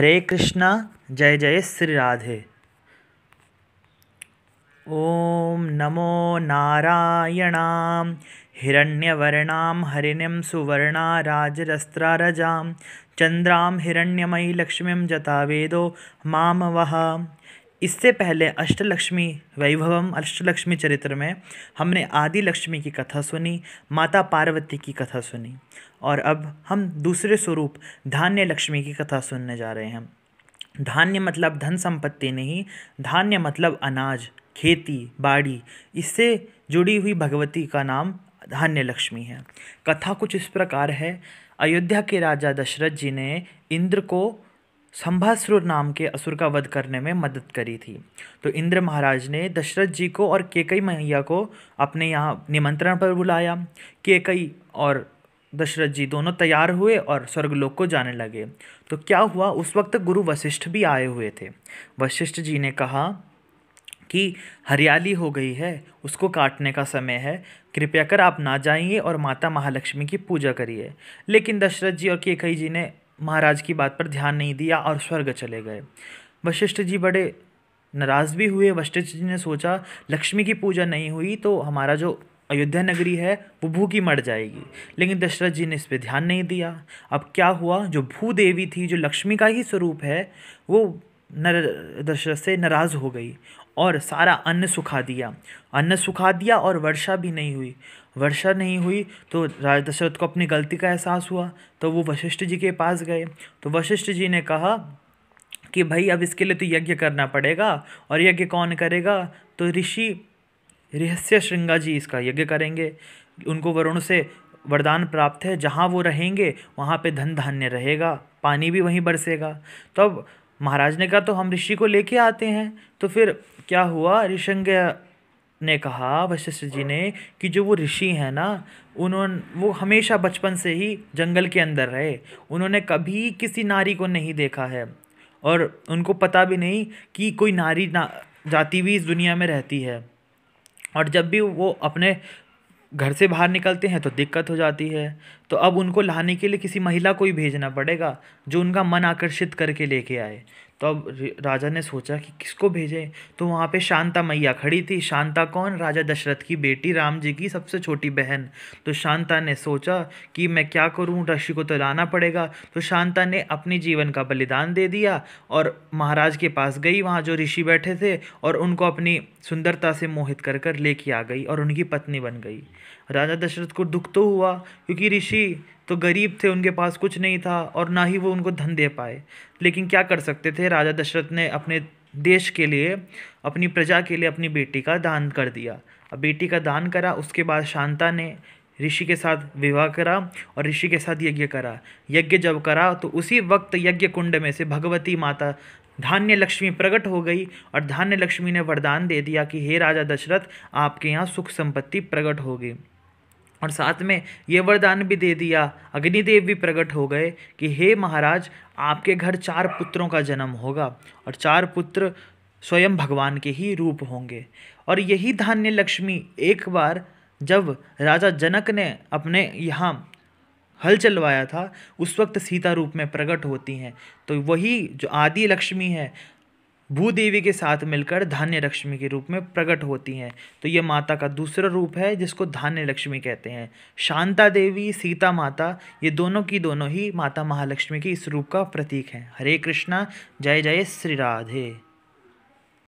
हरे कृष्णा जय जय श्री राधे ओम नमो नारायणां हिरण्यवर्णां हरिणीं सुवर्णा राजरस्त्रारजां चन्द्रां हिरण्यमयी लक्ष्मी जता वेदो मां वहा इससे पहले अष्टलक्ष्मी वैभवम अष्टलक्ष्मी चरित्र में हमने आदि लक्ष्मी की कथा सुनी माता पार्वती की कथा सुनी और अब हम दूसरे स्वरूप धान्य लक्ष्मी की कथा सुनने जा रहे हैं धान्य मतलब धन संपत्ति नहीं धान्य मतलब अनाज खेती बाड़ी इससे जुड़ी हुई भगवती का नाम धान्य लक्ष्मी है कथा कुछ इस प्रकार है अयोध्या के राजा दशरथ जी ने इंद्र को संभासुर नाम के असुर का वध करने में मदद करी थी तो इंद्र महाराज ने दशरथ जी को और केकई मैया को अपने यहाँ निमंत्रण पर बुलाया केकई और दशरथ जी दोनों तैयार हुए और स्वर्गलोक को जाने लगे तो क्या हुआ उस वक्त गुरु वशिष्ठ भी आए हुए थे वशिष्ठ जी ने कहा कि हरियाली हो गई है उसको काटने का समय है कृपया कर आप ना जाइए और माता महालक्ष्मी की पूजा करिए लेकिन दशरथ जी और केकई जी ने महाराज की बात पर ध्यान नहीं दिया और स्वर्ग चले गए वशिष्ठ जी बड़े नाराज़ भी हुए वशिष्ठ जी ने सोचा लक्ष्मी की पूजा नहीं हुई तो हमारा जो अयोध्या नगरी है वो भूखी मर जाएगी लेकिन दशरथ जी ने इस पर ध्यान नहीं दिया अब क्या हुआ जो भू देवी थी जो लक्ष्मी का ही स्वरूप है वो नर दशरथ से नाराज़ हो गई और सारा अन्न सुखा दिया अन्न सुखा दिया और वर्षा भी नहीं हुई वर्षा नहीं हुई तो राजा दशरथ को अपनी गलती का एहसास हुआ तो वो वशिष्ठ जी के पास गए तो वशिष्ठ जी ने कहा कि भाई अब इसके लिए तो यज्ञ करना पड़ेगा और यज्ञ कौन करेगा तो ऋषि रहस्य श्रृंगा जी इसका यज्ञ करेंगे उनको वरुण से वरदान प्राप्त है जहाँ वो रहेंगे वहाँ पे धन धान्य रहेगा पानी भी वहीं बरसेगा तब महाराज ने कहा तो हम ऋषि को लेके आते हैं तो फिर क्या हुआ ऋषंग ने कहा वशिष्ठ जी ने कि जो वो ऋषि हैं ना उन्होंने वो हमेशा बचपन से ही जंगल के अंदर रहे उन्होंने कभी किसी नारी को नहीं देखा है और उनको पता भी नहीं कि कोई नारी ना जाती हुई इस दुनिया में रहती है और जब भी वो अपने घर से बाहर निकलते हैं तो दिक्कत हो जाती है तो अब उनको लाने के लिए किसी महिला को ही भेजना पड़ेगा जो उनका मन आकर्षित करके लेके आए तो अब राजा ने सोचा कि किसको भेजें तो वहाँ पे शांता मैया खड़ी थी शांता कौन राजा दशरथ की बेटी राम जी की सबसे छोटी बहन तो शांता ने सोचा कि मैं क्या करूँ ऋषि को तो लाना पड़ेगा तो शांता ने अपने जीवन का बलिदान दे दिया और महाराज के पास गई वहाँ जो ऋषि बैठे थे और उनको अपनी सुंदरता से मोहित कर कर लेके आ गई और उनकी पत्नी बन गई राजा दशरथ को दुख तो हुआ क्योंकि ऋषि तो गरीब थे उनके पास कुछ नहीं था और ना ही वो उनको धन दे पाए लेकिन क्या कर सकते थे राजा दशरथ ने अपने देश के लिए अपनी प्रजा के लिए अपनी बेटी का दान कर दिया अब बेटी का दान करा उसके बाद शांता ने ऋषि के साथ विवाह करा और ऋषि के साथ यज्ञ करा यज्ञ जब करा तो उसी वक्त यज्ञ कुंड में से भगवती माता धान्य लक्ष्मी प्रकट हो गई और धान्य लक्ष्मी ने वरदान दे दिया कि हे राजा दशरथ आपके यहाँ सुख संपत्ति प्रकट होगी और साथ में ये वरदान भी दे दिया अग्निदेव भी प्रकट हो गए कि हे महाराज आपके घर चार पुत्रों का जन्म होगा और चार पुत्र स्वयं भगवान के ही रूप होंगे और यही धान्य लक्ष्मी एक बार जब राजा जनक ने अपने यहाँ हल चलवाया था उस वक्त सीता रूप में प्रकट होती हैं तो वही जो आदि लक्ष्मी है भूदेवी के साथ मिलकर धान्य लक्ष्मी के रूप में प्रकट होती हैं तो ये माता का दूसरा रूप है जिसको धान्य लक्ष्मी कहते हैं शांता देवी सीता माता ये दोनों की दोनों ही माता महालक्ष्मी के इस रूप का प्रतीक हैं हरे कृष्णा जय जय श्री राधे